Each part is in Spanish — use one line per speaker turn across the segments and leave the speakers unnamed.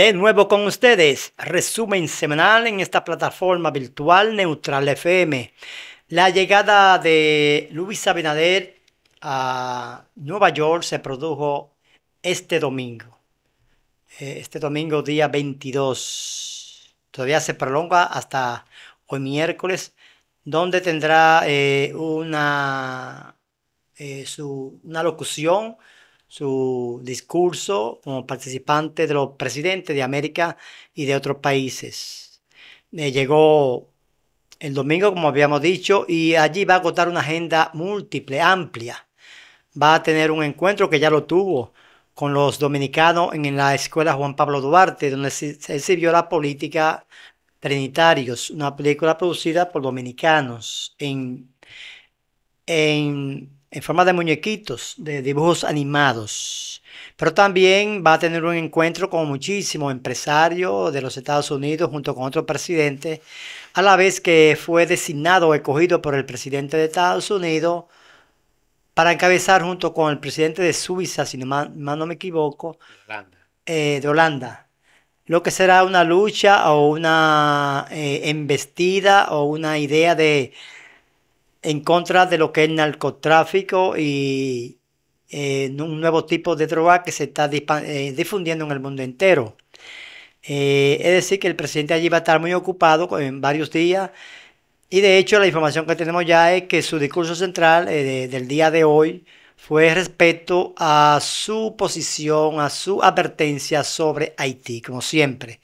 De nuevo con ustedes, resumen semanal en esta plataforma virtual Neutral FM. La llegada de Luis Abinader a Nueva York se produjo este domingo. Eh, este domingo día 22. Todavía se prolonga hasta hoy miércoles, donde tendrá eh, una, eh, una locución su discurso como participante de los presidentes de América y de otros países. Eh, llegó el domingo, como habíamos dicho, y allí va a agotar una agenda múltiple, amplia. Va a tener un encuentro que ya lo tuvo con los dominicanos en la escuela Juan Pablo Duarte, donde se exhibió la política Trinitarios, una película producida por dominicanos en, en en forma de muñequitos, de dibujos animados. Pero también va a tener un encuentro con muchísimos empresarios de los Estados Unidos junto con otro presidente, a la vez que fue designado o escogido por el presidente de Estados Unidos para encabezar junto con el presidente de Suiza, si no, no me equivoco, eh, de Holanda, lo que será una lucha o una eh, embestida o una idea de en contra de lo que es narcotráfico y eh, un nuevo tipo de droga que se está eh, difundiendo en el mundo entero. Eh, es decir, que el presidente allí va a estar muy ocupado en varios días y de hecho la información que tenemos ya es que su discurso central del día de hoy fue respecto a su posición, a su advertencia sobre Haití, como siempre.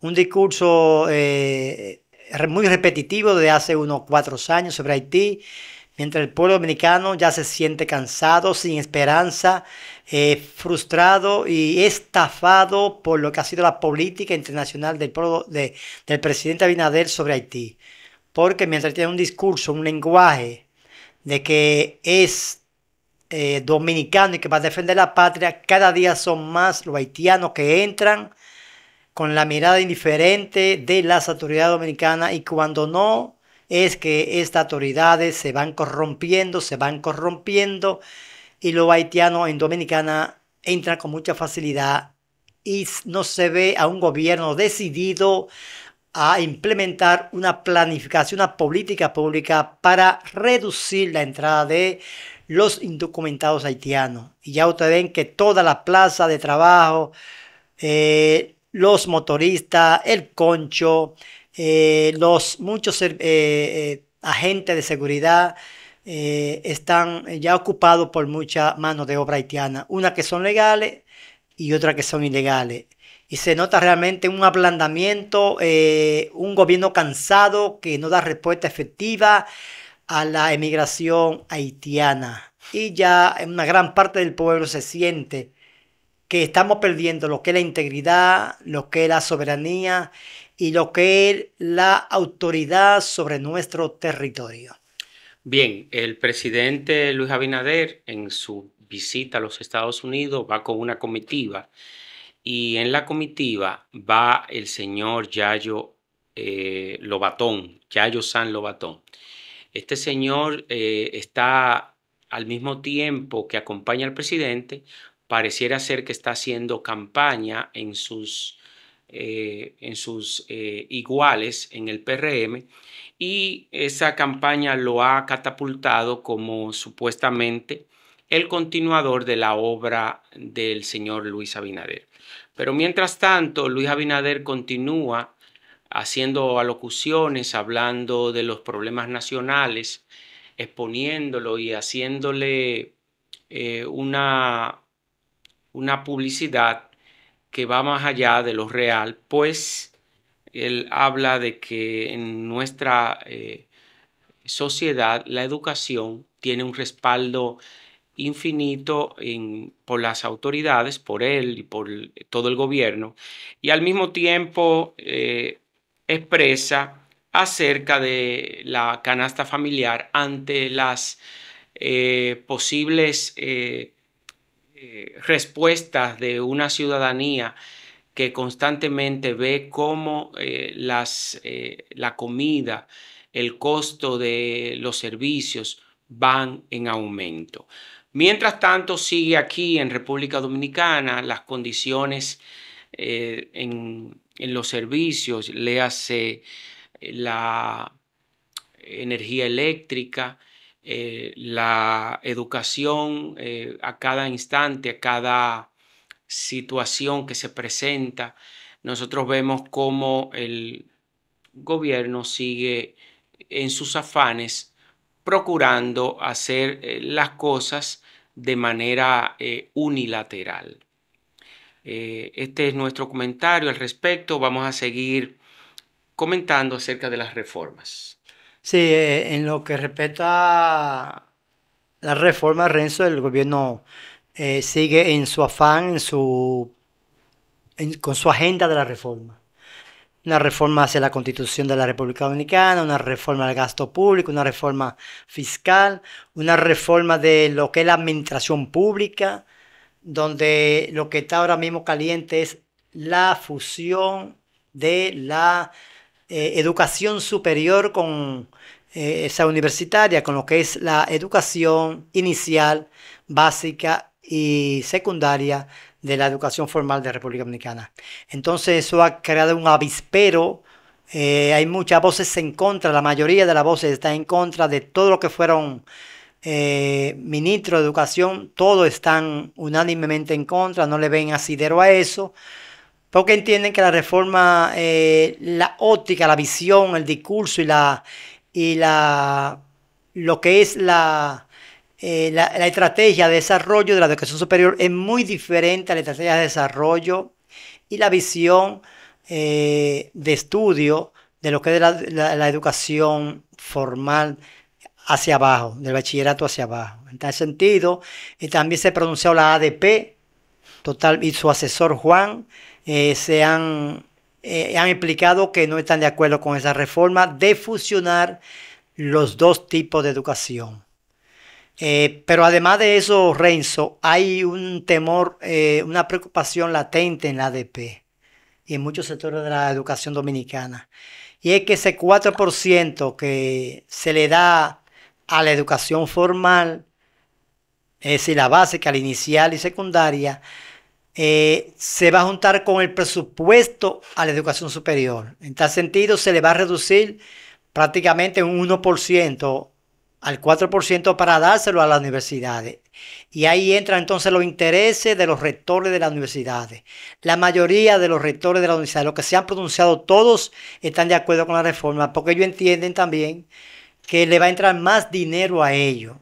Un discurso muy repetitivo de hace unos cuatro años sobre Haití, mientras el pueblo dominicano ya se siente cansado, sin esperanza, eh, frustrado y estafado por lo que ha sido la política internacional del, del presidente Abinader sobre Haití. Porque mientras tiene un discurso, un lenguaje de que es eh, dominicano y que va a defender la patria, cada día son más los haitianos que entran con la mirada indiferente de las autoridades dominicanas y cuando no es que estas autoridades se van corrompiendo, se van corrompiendo y los haitianos en Dominicana entran con mucha facilidad y no se ve a un gobierno decidido a implementar una planificación, una política pública para reducir la entrada de los indocumentados haitianos. Y ya ustedes ven que toda la plaza de trabajo, eh, los motoristas, el concho, eh, los muchos eh, eh, agentes de seguridad están ya ocupados por mucha mano de obra haitiana, una que son legales y otra que son ilegales. Y se nota realmente un ablandamiento, un gobierno cansado que no da respuesta efectiva a la emigración haitiana. Y ya una gran parte del pueblo se siente que estamos perdiendo lo que es la integridad, lo que es la soberanía y lo que es la autoridad sobre nuestro territorio.
Bien, el presidente Luis Abinader en su visita a los Estados Unidos va con una comitiva y en la comitiva va el señor Yayo eh, Lobatón, Yayo San Lobatón. Este señor eh, está al mismo tiempo que acompaña al presidente, pareciera ser que está haciendo campaña en sus, eh, en sus eh, iguales en el PRM y esa campaña lo ha catapultado como supuestamente el continuador de la obra del señor Luis Abinader. Pero mientras tanto, Luis Abinader continúa haciendo alocuciones, hablando de los problemas nacionales, exponiéndolo y haciéndole eh, una, una publicidad que va más allá de lo real, pues él habla de que en nuestra eh, sociedad la educación tiene un respaldo infinito por las autoridades, por él y por todo el gobierno, y al mismo tiempo eh, expresa acerca de la canasta familiar ante las eh, posibles eh, respuestas de una ciudadanía que constantemente ve cómo eh, eh, la comida, el costo de los servicios van en aumento. Mientras tanto, sigue aquí en República Dominicana las condiciones en, en, los servicios, le hace la energía eléctrica, eh, la educación eh, a cada instante, a cada situación que se presenta, nosotros vemos cómo el gobierno sigue en sus afanes procurando hacer eh, las cosas de manera unilateral. este es nuestro comentario al respecto. Vamos a seguir comentando acerca de las reformas.
Sí, eh, en lo que respecta a la reforma, Renzo, el gobierno eh, sigue en su afán, en su, con su agenda de la reforma. Una reforma hacia la constitución de la República Dominicana, una reforma al gasto público, una reforma fiscal, una reforma de lo que es la administración pública, donde lo que está ahora mismo caliente es la fusión de la eh, educación superior con eh, esa universitaria, con lo que es la educación inicial, básica y secundaria de la educación formal de República Dominicana. Entonces eso ha creado un avispero. Eh, hay muchas voces en contra, la mayoría de las voces está en contra de todo lo que fueron ministros de educación, todos están unánimemente en contra, no le ven asidero a eso porque entienden que la reforma, eh, la óptica, la visión, el discurso y la y la lo que es eh, la, la, estrategia de desarrollo de la educación superior es muy diferente a la estrategia de desarrollo y la visión eh, de estudio de lo que es la, educación formal hacia abajo, del bachillerato hacia abajo. En tal sentido, y también se pronunció la ADP total, y su asesor Juan eh, se han, eh, implicado explicado que no están de acuerdo con esa reforma de fusionar los dos tipos de educación. Eh, pero además de eso, Renzo, hay un temor, una preocupación latente en la ADP y en muchos sectores de la educación dominicana. Y es que ese 4% que se le da a la educación formal, es decir, la básica, la inicial y secundaria, eh, se va a juntar con el presupuesto a la educación superior. En tal sentido, se le va a reducir prácticamente un 1% al 4% para dárselo a las universidades. Y ahí entran entonces los intereses de los rectores de las universidades. La mayoría de los rectores de las universidades, los que se han pronunciado, todos están de acuerdo con la reforma, porque ellos entienden también que le va a entrar más dinero a ellos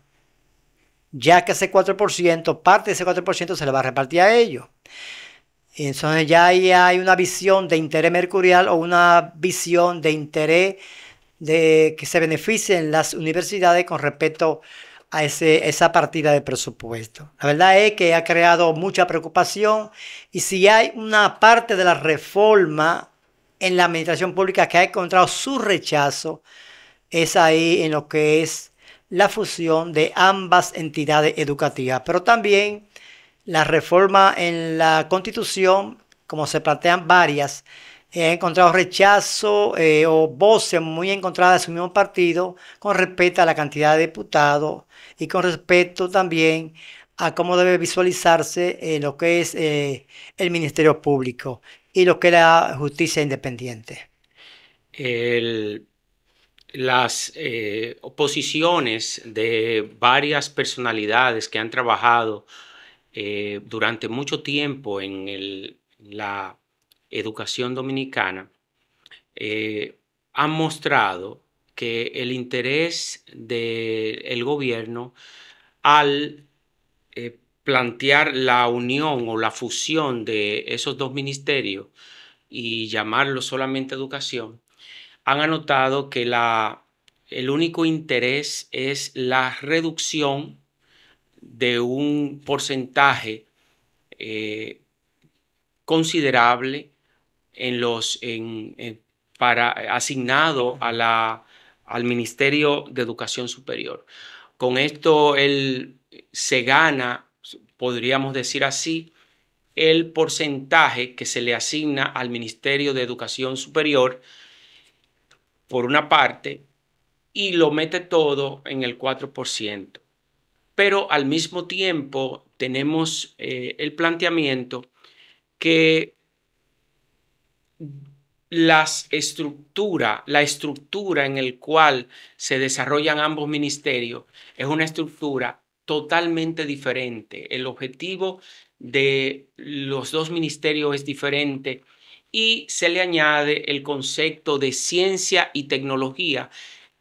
ya que ese 4%, parte de ese 4% se le va a repartir a ellos. entonces ya hay una visión de interés mercurial o una visión de interés de que se beneficien las universidades con respecto a ese, esa partida de presupuesto. La verdad es que ha creado mucha preocupación y si hay una parte de la reforma en la administración pública que ha encontrado su rechazo, es ahí en lo que es la fusión de ambas entidades educativas, pero también la reforma en la constitución, como se plantean varias, ha encontrado rechazo eh, o voces muy encontradas de su mismo partido con respecto a la cantidad de diputados y con respecto también a cómo debe visualizarse eh, lo que es eh, el Ministerio Público y lo que es la justicia independiente.
El, las eh, oposiciones de varias personalidades que han trabajado eh, durante mucho tiempo en, la educación dominicana eh, han mostrado que el interés del gobierno al plantear la unión o la fusión de esos dos ministerios y llamarlo solamente educación, han anotado que el único interés es la reducción de un porcentaje eh, considerable en los, para, asignado al Ministerio de Educación Superior. Con esto se gana, podríamos decir así, el porcentaje que se le asigna al Ministerio de Educación Superior por una parte y lo mete todo en el 4%. Pero al mismo tiempo tenemos eh, el planteamiento que las estructura, la estructura en el cual se desarrollan ambos ministerios es una estructura totalmente diferente. El objetivo de los dos ministerios es diferente y se le añade el concepto de ciencia y tecnología,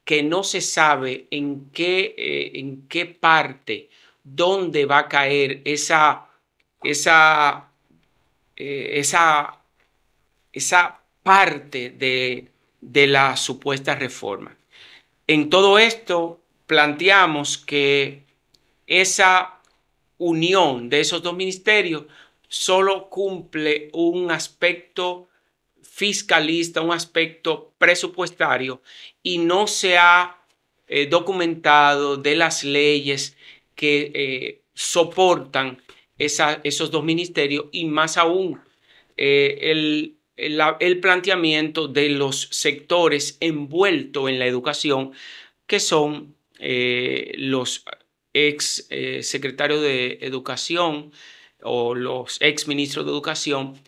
que no se sabe en qué, eh, en qué parte, dónde va a caer esa, esa, eh, esa, esa parte de, de la supuesta reforma. En todo esto planteamos que esa unión de esos dos ministerios solo cumple un aspecto fiscalista, un aspecto presupuestario y no se ha eh, documentado de las leyes que eh, soportan esos dos ministerios y más aún eh, el, planteamiento de los sectores envueltos en la educación que son los ex secretarios de educación, o los ex ministros de Educación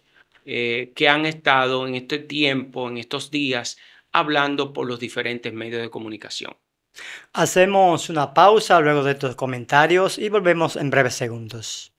eh, que han estado en este tiempo, en estos días, hablando por los diferentes medios de comunicación.
Hacemos una pausa luego de estos comentarios y volvemos en breves segundos.